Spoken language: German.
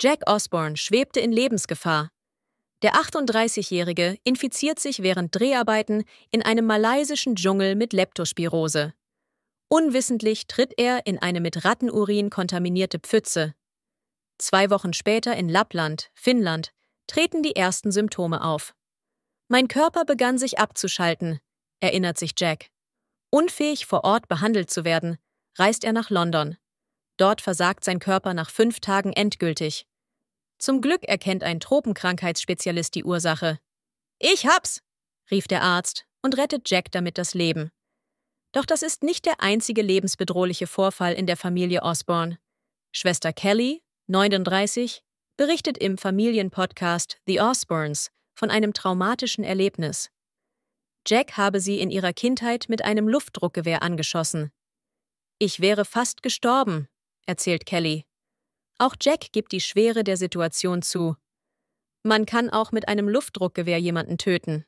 Jack Osborne schwebte in Lebensgefahr. Der 38-Jährige infiziert sich während Dreharbeiten in einem malaysischen Dschungel mit Leptospirose. Unwissentlich tritt er in eine mit Rattenurin kontaminierte Pfütze. Zwei Wochen später in Lappland, Finnland, treten die ersten Symptome auf. Mein Körper begann sich abzuschalten, erinnert sich Jack. Unfähig vor Ort behandelt zu werden, reist er nach London. Dort versagt sein Körper nach fünf Tagen endgültig. Zum Glück erkennt ein Tropenkrankheitsspezialist die Ursache. Ich hab's! rief der Arzt und rettet Jack damit das Leben. Doch das ist nicht der einzige lebensbedrohliche Vorfall in der Familie Osborne. Schwester Kelly, 39, berichtet im Familienpodcast The Osbornes von einem traumatischen Erlebnis. Jack habe sie in ihrer Kindheit mit einem Luftdruckgewehr angeschossen. Ich wäre fast gestorben, erzählt Kelly. Auch Jack gibt die Schwere der Situation zu. Man kann auch mit einem Luftdruckgewehr jemanden töten.